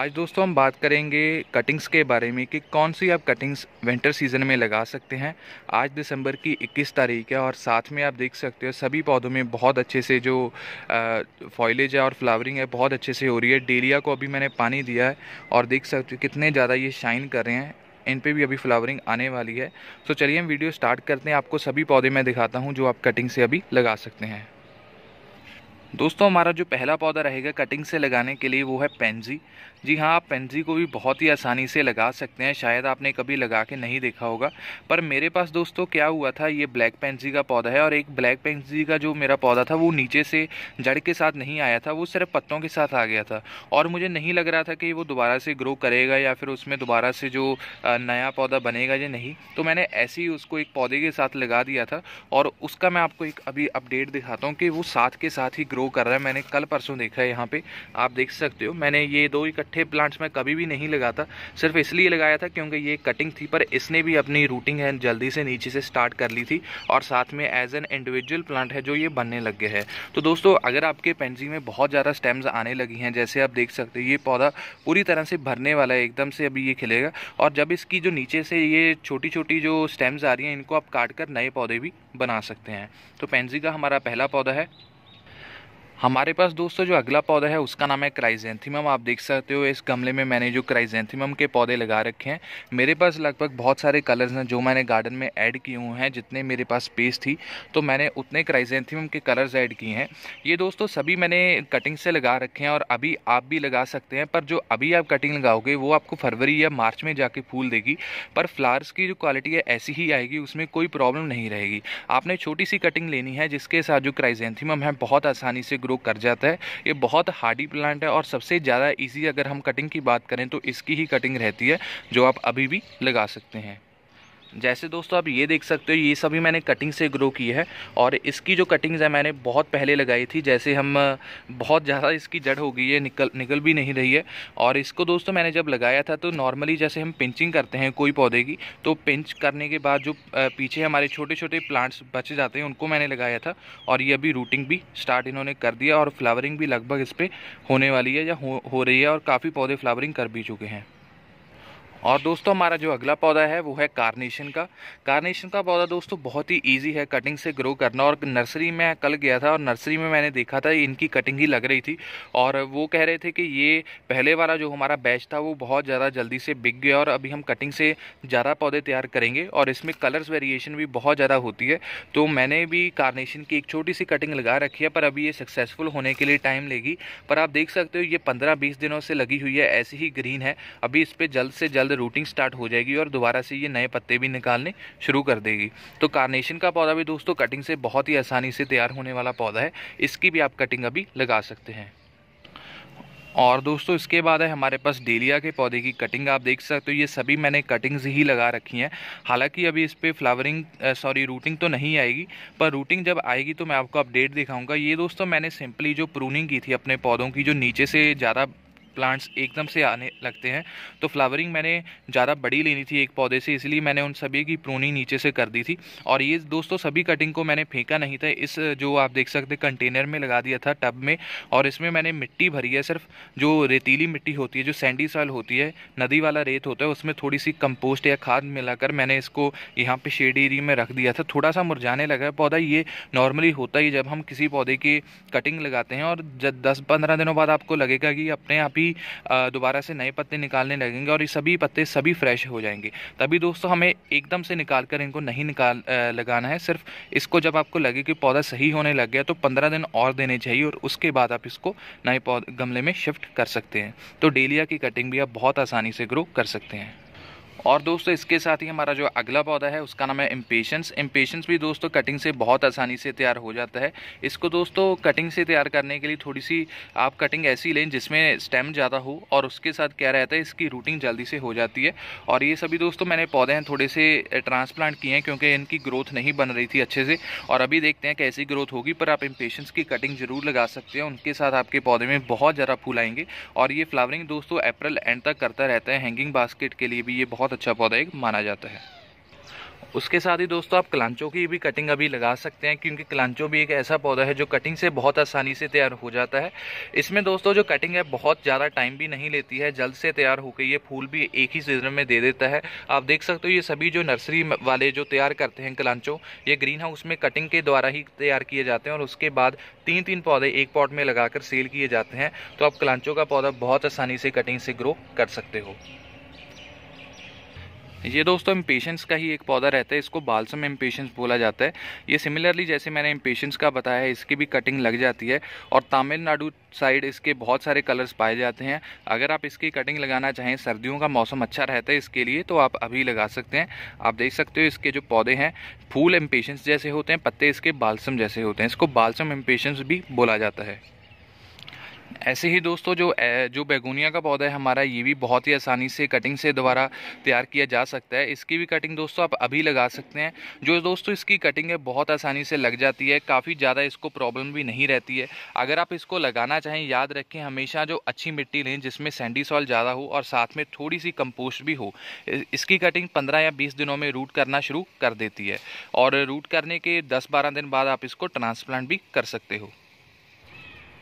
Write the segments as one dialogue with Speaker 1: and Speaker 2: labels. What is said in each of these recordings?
Speaker 1: आज दोस्तों हम बात करेंगे कटिंग्स के बारे में कि कौन सी आप कटिंग्स विंटर सीजन में लगा सकते हैं आज दिसंबर की 21 तारीख है और साथ में आप देख सकते हो सभी पौधों में बहुत अच्छे से जो फॉइलेज है और फ्लावरिंग है बहुत अच्छे से हो रही है डेलिया को अभी मैंने पानी दिया है और देख सकते हो कितने ज़्यादा ये शाइन कर रहे हैं इन पर भी अभी फ्लावरिंग आने वाली है तो चलिए हम वीडियो स्टार्ट करते हैं आपको सभी पौधे मैं दिखाता हूँ जो आप कटिंग से अभी लगा सकते हैं दोस्तों हमारा जो पहला पौधा रहेगा कटिंग से लगाने के लिए वो है पेंजी जी हाँ आप पेंजी को भी बहुत ही आसानी से लगा सकते हैं शायद आपने कभी लगा के नहीं देखा होगा पर मेरे पास दोस्तों क्या हुआ था ये ब्लैक पेंजी का पौधा है और एक ब्लैक पेंजी का जो मेरा पौधा था वो नीचे से जड़ के साथ नहीं आया था वो सिर्फ पत्तों के साथ आ गया था और मुझे नहीं लग रहा था कि वो दोबारा से ग्रो करेगा या फिर उसमें दोबारा से जो नया पौधा बनेगा या नहीं तो मैंने ऐसे ही उसको एक पौधे के साथ लगा दिया था और उसका मैं आपको एक अभी अपडेट दिखाता हूँ कि वो साथ के साथ ही ग्रो ग्रो कर रहा है मैंने कल परसों देखा है यहाँ पे आप देख सकते हो मैंने ये दो इकट्ठे प्लांट्स में कभी भी नहीं लगा था सिर्फ इसलिए लगाया था क्योंकि ये कटिंग थी पर इसने भी अपनी रूटिंग है जल्दी से नीचे से स्टार्ट कर ली थी और साथ में एज एन इंडिविजुअल प्लांट है जो ये बनने लग गया है तो दोस्तों अगर आपके पेंजी में बहुत ज़्यादा स्टेम्स आने लगी हैं जैसे आप देख सकते हो ये पौधा पूरी तरह से भरने वाला है एकदम से अभी ये खिलेगा और जब इसकी जो नीचे से ये छोटी छोटी जो स्टेम्स आ रही हैं इनको आप काट कर नए पौधे भी बना सकते हैं तो पेंजी का हमारा पहला पौधा है हमारे पास दोस्तों जो अगला पौधा है उसका नाम है क्राइजेंथीमम आप देख सकते हो इस गमले में मैंने जो क्राइजेंथीमम के पौधे लगा रखे हैं मेरे पास लगभग बहुत सारे कलर्स हैं जो मैंने गार्डन में ऐड किए हुए हैं जितने मेरे पास स्पेस थी तो मैंने उतने क्राइजेंथीमम के कलर्स ऐड किए हैं ये दोस्तों सभी मैंने कटिंग से लगा रखे हैं और अभी आप भी लगा सकते हैं पर जो अभी आप कटिंग लगाओगे वो आपको फरवरी या मार्च में जाके फूल देगी पर फ्लावर्स की जो क्वालिटी है ऐसी ही आएगी उसमें कोई प्रॉब्लम नहीं रहेगी आपने छोटी सी कटिंग लेनी है जिसके साथ जो क्राइजेंथीमम है बहुत आसानी से ग्रो कर जाता है ये बहुत हार्डी प्लांट है और सबसे ज़्यादा ईजी अगर हम कटिंग की बात करें तो इसकी ही कटिंग रहती है जो आप अभी भी लगा सकते हैं जैसे दोस्तों आप ये देख सकते हो ये सभी मैंने कटिंग से ग्रो की है और इसकी जो कटिंग्स है मैंने बहुत पहले लगाई थी जैसे हम बहुत ज़्यादा इसकी जड़ हो गई है निकल निकल भी नहीं रही है और इसको दोस्तों मैंने जब लगाया था तो नॉर्मली जैसे हम पिंचिंग करते हैं कोई पौधे की तो पिंच करने के बाद जो पीछे हमारे छोटे छोटे प्लांट्स बचे जाते हैं उनको मैंने लगाया था और ये अभी रूटिंग भी स्टार्ट इन्होंने कर दिया और फ्लावरिंग भी लगभग इस पर होने वाली है या हो, हो रही है और काफ़ी पौधे फ्लावरिंग कर भी चुके हैं और दोस्तों हमारा जो अगला पौधा है वो है कार्नेशन का कार्नेशन का पौधा दोस्तों बहुत ही इजी है कटिंग से ग्रो करना और नर्सरी में कल गया था और नर्सरी में मैंने देखा था इनकी कटिंग ही लग रही थी और वो कह रहे थे कि ये पहले वाला जो हमारा बैच था वो बहुत ज़्यादा जल्दी से बिक गया और अभी हम कटिंग से ज़्यादा पौधे तैयार करेंगे और इसमें कलर्स वेरिएशन भी बहुत ज़्यादा होती है तो मैंने भी कार्नेशन की एक छोटी सी कटिंग लगा रखी है पर अभी ये सक्सेसफुल होने के लिए टाइम लेगी पर आप देख सकते हो ये पंद्रह बीस दिनों से लगी हुई है ऐसी ही ग्रीन है अभी इस पर जल्द से जल्द जल्द रूटिंग स्टार्ट हो जाएगी और दोबारा से ये नए पत्ते भी निकालने शुरू कर देगी तो कार्नेशन का पौधा भी दोस्तों कटिंग से बहुत ही आसानी से तैयार होने वाला पौधा है इसकी भी आप कटिंग अभी लगा सकते हैं और दोस्तों इसके बाद है हमारे पास डेलिया के पौधे की कटिंग आप देख सकते हो ये सभी मैंने कटिंग्स ही लगा रखी हैं हालांकि अभी इस पर फ्लावरिंग सॉरी रूटिंग तो नहीं आएगी पर रूटिंग जब आएगी तो मैं आपको अपडेट दिखाऊंगा ये दोस्तों मैंने सिंपली जो प्रूनिंग की थी अपने पौधों की जो नीचे से ज़्यादा प्लांट्स एकदम से आने लगते हैं तो फ्लावरिंग मैंने ज़्यादा बड़ी लेनी थी एक पौधे से इसलिए मैंने उन सभी की प्रोनी नीचे से कर दी थी और ये दोस्तों सभी कटिंग को मैंने फेंका नहीं था इस जो आप देख सकते कंटेनर में लगा दिया था टब में और इसमें मैंने मिट्टी भरी है सिर्फ जो रेतीली मिट्टी होती है जो सैंडी साल होती है नदी वाला रेत होता है उसमें थोड़ी सी कंपोस्ट या खाद मिलाकर मैंने इसको यहाँ पे शेड एरिया में रख दिया था थोड़ा सा मुरझाने लगा पौधा ये नॉर्मली होता ही जब हम किसी पौधे की कटिंग लगाते हैं और जब दस पंद्रह दिनों बाद आपको लगेगा कि अपने आप ही भी दोबारा से नए पत्ते निकालने लगेंगे और ये सभी पत्ते सभी फ्रेश हो जाएंगे तभी दोस्तों हमें एकदम से निकाल कर इनको नहीं निकाल लगाना है सिर्फ इसको जब आपको लगे कि पौधा सही होने लग गया तो पंद्रह दिन और देने चाहिए और उसके बाद आप इसको नए गमले में शिफ्ट कर सकते हैं तो डेलिया की कटिंग भी आप बहुत आसानी से ग्रो कर सकते हैं और दोस्तों इसके साथ ही हमारा जो अगला पौधा है उसका नाम है इम्पेशंस इम्पेशंस भी दोस्तों कटिंग से बहुत आसानी से तैयार हो जाता है इसको दोस्तों कटिंग से तैयार करने के लिए थोड़ी सी आप कटिंग ऐसी लें जिसमें स्टेम ज़्यादा हो और उसके साथ क्या रहता है इसकी रूटिंग जल्दी से हो जाती है और ये सभी दोस्तों मैंने पौधे हैं थोड़े से ट्रांसप्लांट किए हैं क्योंकि इनकी ग्रोथ नहीं बन रही थी अच्छे से और अभी देखते हैं कैसी ग्रोथ होगी पर आप इम्पेशंस की कटिंग ज़रूर लगा सकते हैं उनके साथ आपके पौधे में बहुत ज़्यादा फूल आएंगे और ये फ्लावरिंग दोस्तों अप्रैल एंड तक करता रहता है हैंगिंग बास्केट के लिए भी ये बहुत बहुत अच्छा पौधा एक माना जाता है उसके साथ ही दोस्तों आप कलांचो की भी कटिंग अभी लगा सकते हैं क्योंकि कलांचो भी एक ऐसा पौधा है जो कटिंग से बहुत आसानी से तैयार हो जाता है इसमें दोस्तों जो कटिंग है बहुत ज़्यादा टाइम भी नहीं लेती है जल्द से तैयार होकर ये फूल भी एक ही सीज़न में दे देता है आप देख सकते हो ये सभी जो नर्सरी वाले जो तैयार करते हैं कलांचो ये ग्रीन हाउस में कटिंग के द्वारा ही तैयार किए जाते हैं और उसके बाद तीन तीन पौधे एक पॉट में लगा सेल किए जाते हैं तो आप कलांचो का पौधा बहुत आसानी से कटिंग से ग्रो कर सकते हो ये दोस्तों इम्पेशेंस का ही एक पौधा रहता है इसको बालसम इम्पेशेंस बोला जाता है ये सिमिलरली जैसे मैंने इम्पेशेंस का बताया है इसकी भी कटिंग लग जाती है और तमिलनाडु साइड इसके बहुत सारे कलर्स पाए जाते हैं अगर आप इसकी कटिंग लगाना चाहें सर्दियों का मौसम अच्छा रहता है इसके लिए तो आप अभी लगा सकते हैं आप देख सकते हो इसके जो पौधे हैं फूल इम्पेशेंस जैसे होते हैं पत्ते इसके बालसम जैसे होते हैं इसको बालसम इम्पेशेंस भी बोला जाता है ऐसे ही दोस्तों जो जो बैगोनिया का पौधा है हमारा ये भी बहुत ही आसानी से कटिंग से दोबारा तैयार किया जा सकता है इसकी भी कटिंग दोस्तों आप अभी लगा सकते हैं जो दोस्तों इसकी कटिंग है बहुत आसानी से लग जाती है काफ़ी ज़्यादा इसको प्रॉब्लम भी नहीं रहती है अगर आप इसको लगाना चाहें याद रखें हमेशा जो अच्छी मिट्टी लें जिसमें सैंडी सॉल ज़्यादा हो और साथ में थोड़ी सी कंपोस्ट भी हो इसकी कटिंग पंद्रह या बीस दिनों में रूट करना शुरू कर देती है और रूट करने के दस बारह दिन बाद आप इसको ट्रांसप्लांट भी कर सकते हो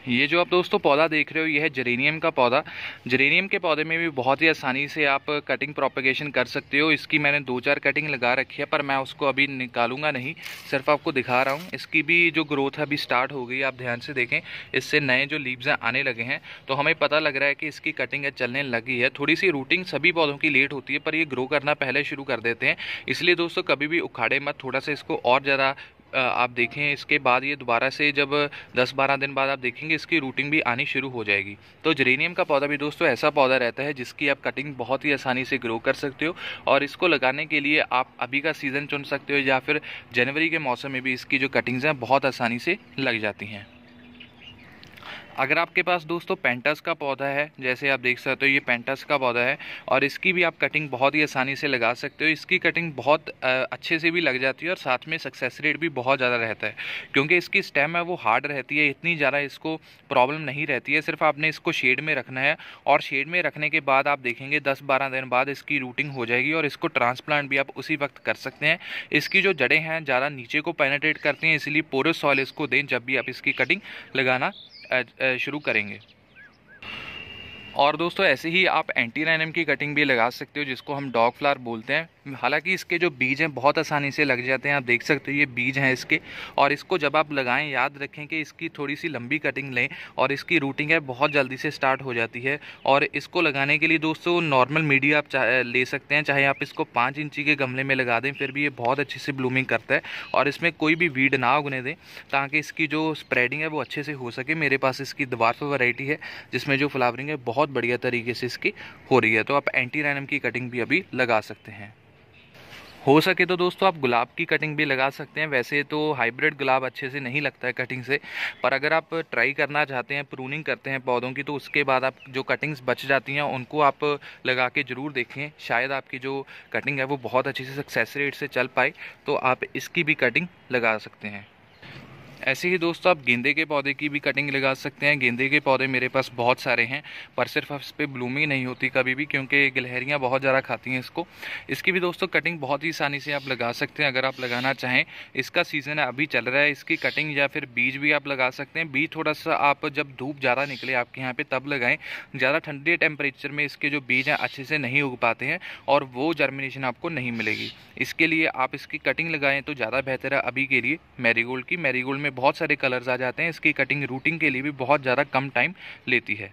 Speaker 1: ये जो आप दोस्तों पौधा देख रहे हो ये है जेरेनियम का पौधा जेरेनियम के पौधे में भी बहुत ही आसानी से आप कटिंग प्रोपेगेशन कर सकते हो इसकी मैंने दो चार कटिंग लगा रखी है पर मैं उसको अभी निकालूंगा नहीं सिर्फ आपको दिखा रहा हूँ इसकी भी जो ग्रोथ है अभी स्टार्ट हो गई आप ध्यान से देखें इससे नए जो लीव्स हैं आने लगे हैं तो हमें पता लग रहा है कि इसकी कटिंग चलने लगी है थोड़ी सी रूटिंग सभी पौधों की लेट होती है पर ये ग्रो करना पहले शुरू कर देते हैं इसलिए दोस्तों कभी भी उखाड़े मत थोड़ा सा इसको और ज़्यादा आप देखें इसके बाद ये दोबारा से जब 10-12 दिन बाद आप देखेंगे इसकी रूटिंग भी आनी शुरू हो जाएगी तो जेरेनियम का पौधा भी दोस्तों ऐसा पौधा रहता है जिसकी आप कटिंग बहुत ही आसानी से ग्रो कर सकते हो और इसको लगाने के लिए आप अभी का सीज़न चुन सकते हो या फिर जनवरी के मौसम में भी इसकी जो कटिंग्स हैं बहुत आसानी से लग जाती हैं अगर आपके पास दोस्तों पेंटस का पौधा है जैसे आप देख सकते हो ये पेंटस का पौधा है और इसकी भी आप कटिंग बहुत ही आसानी से लगा सकते हो इसकी कटिंग बहुत अच्छे से भी लग जाती है और साथ में सक्सेस रेट भी बहुत ज़्यादा रहता है क्योंकि इसकी स्टेम है वो हार्ड रहती है इतनी ज़्यादा इसको प्रॉब्लम नहीं रहती है सिर्फ आपने इसको शेड में रखना है और शेड में रखने के बाद आप देखेंगे दस बारह दिन बाद इसकी रूटिंग हो जाएगी और इसको ट्रांसप्लांट भी आप उसी वक्त कर सकते हैं इसकी जो जड़ें हैं ज़्यादा नीचे को पेनेट्रेट करती हैं इसलिए पोरस सॉइल इसको दें जब भी आप इसकी कटिंग लगाना शुरू करेंगे और दोस्तों ऐसे ही आप एंटी रैनम की कटिंग भी लगा सकते हो जिसको हम डॉग फ्लावर बोलते हैं हालांकि इसके जो बीज हैं बहुत आसानी से लग जाते हैं आप देख सकते हो ये बीज हैं इसके और इसको जब आप लगाएं याद रखें कि इसकी थोड़ी सी लंबी कटिंग लें और इसकी रूटिंग है बहुत जल्दी से स्टार्ट हो जाती है और इसको लगाने के लिए दोस्तों नॉर्मल मीडिया आप ले सकते हैं चाहे आप इसको पाँच इंची के गमले में लगा दें फिर भी ये बहुत अच्छे से ब्लूमिंग करता है और इसमें कोई भी वीड ना उगने दें ताकि इसकी जो स्प्रेडिंग है वो अच्छे से हो सके मेरे पास इसकी पर वैराइटी है जिसमें जो फ्लावरिंग है बहुत बहुत बढ़िया तरीके से इसकी हो रही है तो आप एंटी रैनम की कटिंग भी अभी लगा सकते हैं हो सके तो दोस्तों आप गुलाब की कटिंग भी लगा सकते हैं वैसे तो हाइब्रिड गुलाब अच्छे से नहीं लगता है कटिंग से पर अगर आप ट्राई करना चाहते हैं प्रूनिंग करते हैं पौधों की तो उसके बाद आप जो कटिंग्स बच जाती हैं उनको आप लगा के ज़रूर देखें शायद आपकी जो कटिंग है वो बहुत अच्छे से सक्सेस रेट से चल पाए तो आप इसकी भी कटिंग लगा सकते हैं ऐसे ही दोस्तों आप गेंदे के पौधे की भी कटिंग लगा सकते हैं गेंदे के पौधे मेरे पास बहुत सारे हैं पर सिर्फ इस पर ब्लूमिंग नहीं होती कभी भी क्योंकि गिलहरियाँ बहुत ज़्यादा खाती हैं इसको इसकी भी दोस्तों कटिंग बहुत ही आसानी से आप लगा सकते हैं अगर आप लगाना चाहें इसका सीज़न अभी चल रहा है इसकी कटिंग या फिर बीज भी आप लगा सकते हैं बीज थोड़ा सा आप जब धूप ज़्यादा निकले आपके यहाँ पर तब लगाएँ ज़्यादा ठंडे टेम्परेचर में इसके जो बीज हैं अच्छे से नहीं उग पाते हैं और वो जर्मिनेशन आपको नहीं मिलेगी इसके लिए आप इसकी कटिंग लगाएँ तो ज़्यादा बेहतर है अभी के लिए मेरीगोल्ड की मैरीगोल्ड में बहुत सारे कलर्स आ जाते हैं इसकी कटिंग रूटिंग के लिए भी बहुत ज़्यादा कम टाइम लेती है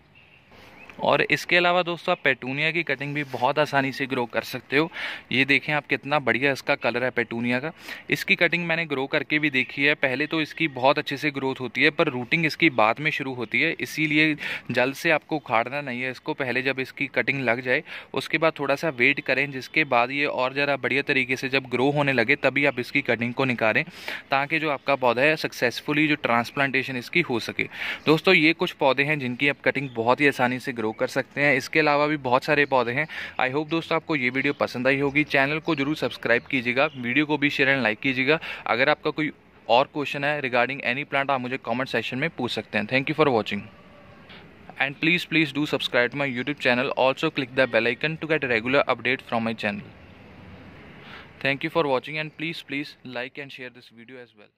Speaker 1: और इसके अलावा दोस्तों आप पेटूनिया की कटिंग भी बहुत आसानी से ग्रो कर सकते हो ये देखें आप कितना बढ़िया इसका कलर है पेटूनिया का इसकी कटिंग मैंने ग्रो करके भी देखी है पहले तो इसकी बहुत अच्छे से ग्रोथ होती है पर रूटिंग इसकी बाद में शुरू होती है इसीलिए जल्द से आपको उखाड़ना नहीं है इसको पहले जब इसकी कटिंग लग जाए उसके बाद थोड़ा सा वेट करें जिसके बाद ये और ज़रा बढ़िया तरीके से जब ग्रो होने लगे तभी आप इसकी कटिंग को निकालें ताकि जो आपका पौधा है सक्सेसफुली जो ट्रांसप्लांटेशन इसकी हो सके दोस्तों ये कुछ पौधे हैं जिनकी आप कटिंग बहुत ही आसानी से ग्रो ग्रो कर सकते हैं इसके अलावा भी बहुत सारे पौधे हैं आई होप दोस्तों आपको ये वीडियो पसंद आई होगी चैनल को जरूर सब्सक्राइब कीजिएगा वीडियो को भी शेयर एंड लाइक कीजिएगा अगर आपका कोई और क्वेश्चन है रिगार्डिंग एनी प्लांट आप मुझे कॉमेंट सेशन में पूछ सकते हैं thank you for watching and please please do subscribe my YouTube channel also click the bell icon to get regular update from my channel Thank you for watching and please please like and share this video as well